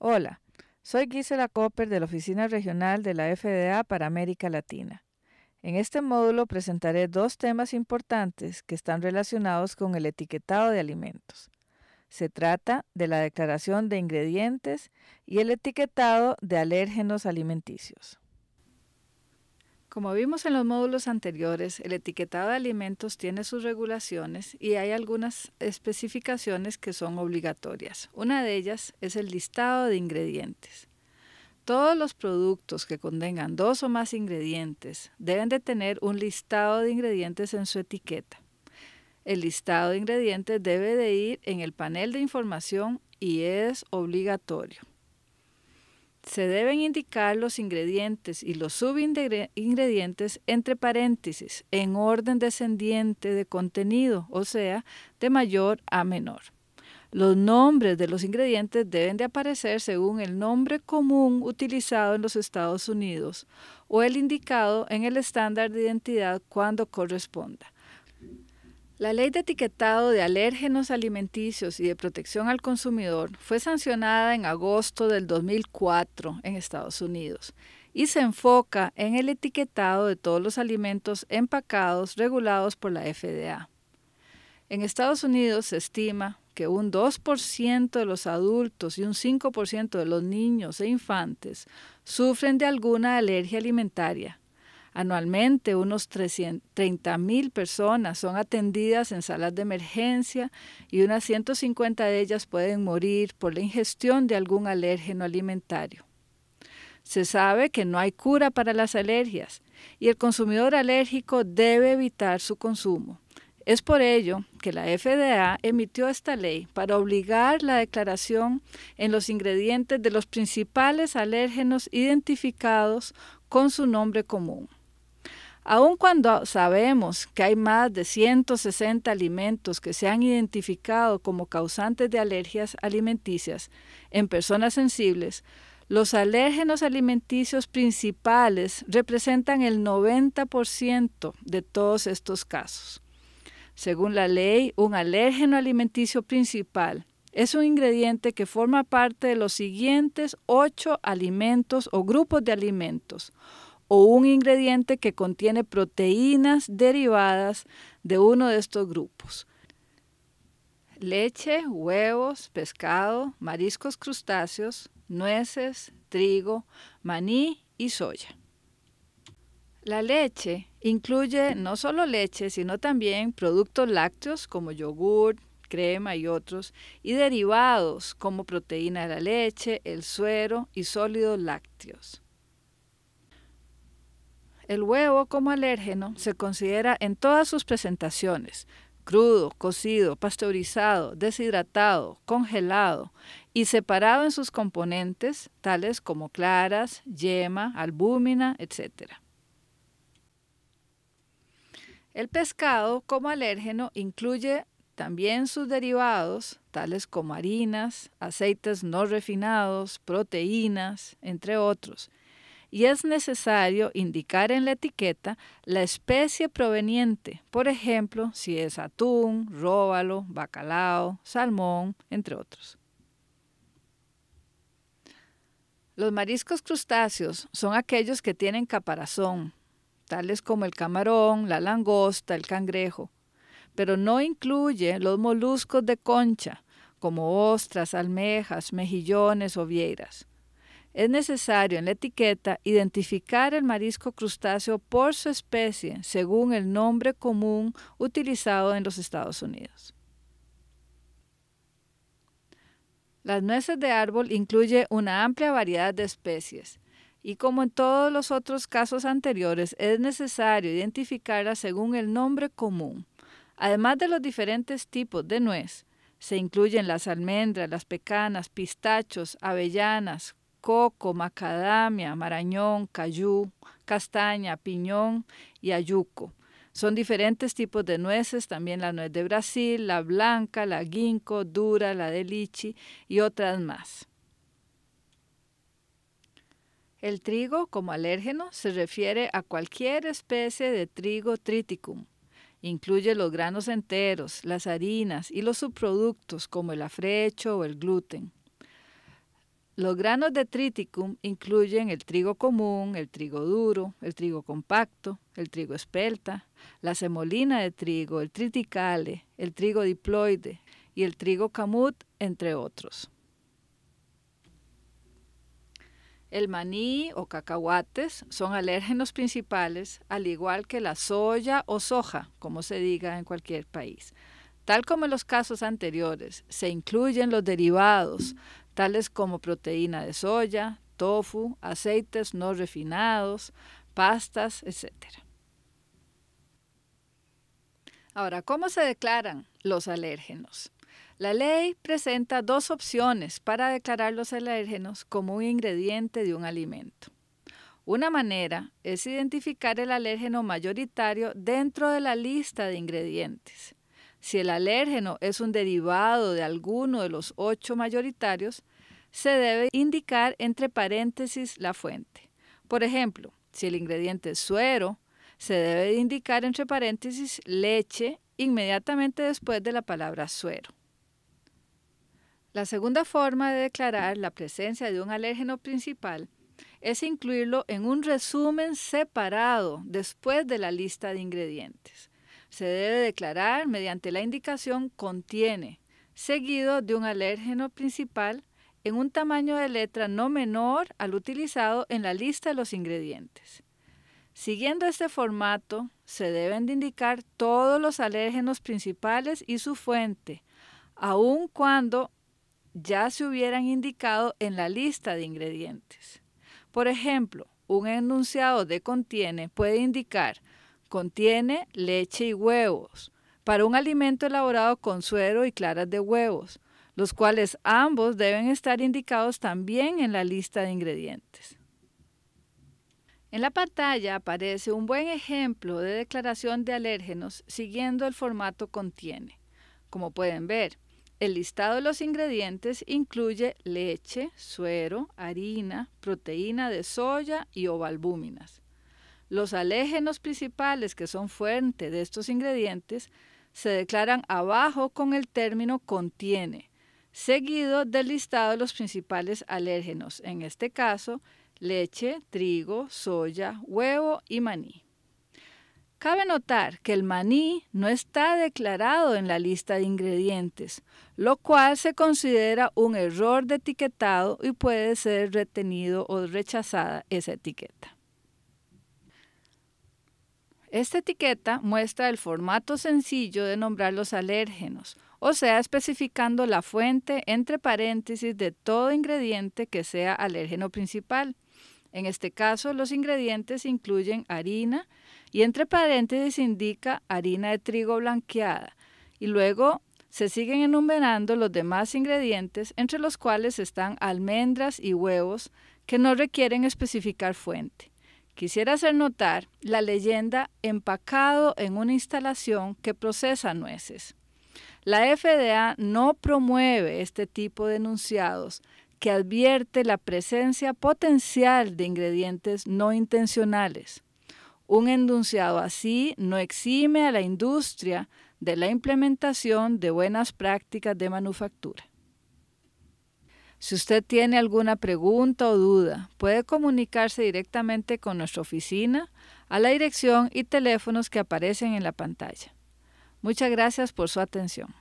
Hola, soy Gisela Copper de la Oficina Regional de la FDA para América Latina. En este módulo presentaré dos temas importantes que están relacionados con el etiquetado de alimentos. Se trata de la declaración de ingredientes y el etiquetado de alérgenos alimenticios. Como vimos en los módulos anteriores, el etiquetado de alimentos tiene sus regulaciones y hay algunas especificaciones que son obligatorias. Una de ellas es el listado de ingredientes. Todos los productos que contengan dos o más ingredientes deben de tener un listado de ingredientes en su etiqueta. El listado de ingredientes debe de ir en el panel de información y es obligatorio se deben indicar los ingredientes y los subingredientes entre paréntesis en orden descendiente de contenido, o sea, de mayor a menor. Los nombres de los ingredientes deben de aparecer según el nombre común utilizado en los Estados Unidos o el indicado en el estándar de identidad cuando corresponda. La ley de etiquetado de alérgenos alimenticios y de protección al consumidor fue sancionada en agosto del 2004 en Estados Unidos y se enfoca en el etiquetado de todos los alimentos empacados regulados por la FDA. En Estados Unidos se estima que un 2% de los adultos y un 5% de los niños e infantes sufren de alguna alergia alimentaria Anualmente, unos 30 personas son atendidas en salas de emergencia y unas 150 de ellas pueden morir por la ingestión de algún alérgeno alimentario. Se sabe que no hay cura para las alergias y el consumidor alérgico debe evitar su consumo. Es por ello que la FDA emitió esta ley para obligar la declaración en los ingredientes de los principales alérgenos identificados con su nombre común. Aun cuando sabemos que hay más de 160 alimentos que se han identificado como causantes de alergias alimenticias en personas sensibles, los alérgenos alimenticios principales representan el 90% de todos estos casos. Según la ley, un alérgeno alimenticio principal es un ingrediente que forma parte de los siguientes ocho alimentos o grupos de alimentos o un ingrediente que contiene proteínas derivadas de uno de estos grupos. Leche, huevos, pescado, mariscos crustáceos, nueces, trigo, maní y soya. La leche incluye no solo leche, sino también productos lácteos como yogur, crema y otros, y derivados como proteína de la leche, el suero y sólidos lácteos. El huevo como alérgeno se considera en todas sus presentaciones, crudo, cocido, pasteurizado, deshidratado, congelado y separado en sus componentes, tales como claras, yema, albúmina, etc. El pescado como alérgeno incluye también sus derivados, tales como harinas, aceites no refinados, proteínas, entre otros, y es necesario indicar en la etiqueta la especie proveniente, por ejemplo, si es atún, róbalo, bacalao, salmón, entre otros. Los mariscos crustáceos son aquellos que tienen caparazón, tales como el camarón, la langosta, el cangrejo, pero no incluye los moluscos de concha, como ostras, almejas, mejillones o vieiras. Es necesario en la etiqueta identificar el marisco crustáceo por su especie, según el nombre común utilizado en los Estados Unidos. Las nueces de árbol incluye una amplia variedad de especies y como en todos los otros casos anteriores es necesario identificarlas según el nombre común. Además de los diferentes tipos de nuez, se incluyen las almendras, las pecanas, pistachos, avellanas, coco, macadamia, marañón, cayú, castaña, piñón y ayuco. Son diferentes tipos de nueces, también la nuez de Brasil, la blanca, la guinco, dura, la de lichi y otras más. El trigo como alérgeno se refiere a cualquier especie de trigo triticum. Incluye los granos enteros, las harinas y los subproductos como el afrecho o el gluten. Los granos de triticum incluyen el trigo común, el trigo duro, el trigo compacto, el trigo espelta, la semolina de trigo, el triticale, el trigo diploide y el trigo camut, entre otros. El maní o cacahuates son alérgenos principales, al igual que la soya o soja, como se diga en cualquier país. Tal como en los casos anteriores, se incluyen los derivados, tales como proteína de soya, tofu, aceites no refinados, pastas, etc. Ahora, ¿cómo se declaran los alérgenos? La ley presenta dos opciones para declarar los alérgenos como un ingrediente de un alimento. Una manera es identificar el alérgeno mayoritario dentro de la lista de ingredientes si el alérgeno es un derivado de alguno de los ocho mayoritarios, se debe indicar entre paréntesis la fuente. Por ejemplo, si el ingrediente es suero, se debe indicar entre paréntesis leche inmediatamente después de la palabra suero. La segunda forma de declarar la presencia de un alérgeno principal es incluirlo en un resumen separado después de la lista de ingredientes se debe declarar mediante la indicación contiene, seguido de un alérgeno principal en un tamaño de letra no menor al utilizado en la lista de los ingredientes. Siguiendo este formato, se deben de indicar todos los alérgenos principales y su fuente, aun cuando ya se hubieran indicado en la lista de ingredientes. Por ejemplo, un enunciado de contiene puede indicar Contiene leche y huevos, para un alimento elaborado con suero y claras de huevos, los cuales ambos deben estar indicados también en la lista de ingredientes. En la pantalla aparece un buen ejemplo de declaración de alérgenos siguiendo el formato contiene. Como pueden ver, el listado de los ingredientes incluye leche, suero, harina, proteína de soya y ovalbúminas. Los alérgenos principales que son fuente de estos ingredientes se declaran abajo con el término contiene, seguido del listado de los principales alérgenos, en este caso leche, trigo, soya, huevo y maní. Cabe notar que el maní no está declarado en la lista de ingredientes, lo cual se considera un error de etiquetado y puede ser retenido o rechazada esa etiqueta. Esta etiqueta muestra el formato sencillo de nombrar los alérgenos, o sea, especificando la fuente entre paréntesis de todo ingrediente que sea alérgeno principal. En este caso, los ingredientes incluyen harina y entre paréntesis indica harina de trigo blanqueada. Y luego se siguen enumerando los demás ingredientes, entre los cuales están almendras y huevos, que no requieren especificar fuente. Quisiera hacer notar la leyenda empacado en una instalación que procesa nueces. La FDA no promueve este tipo de enunciados que advierte la presencia potencial de ingredientes no intencionales. Un enunciado así no exime a la industria de la implementación de buenas prácticas de manufactura. Si usted tiene alguna pregunta o duda, puede comunicarse directamente con nuestra oficina a la dirección y teléfonos que aparecen en la pantalla. Muchas gracias por su atención.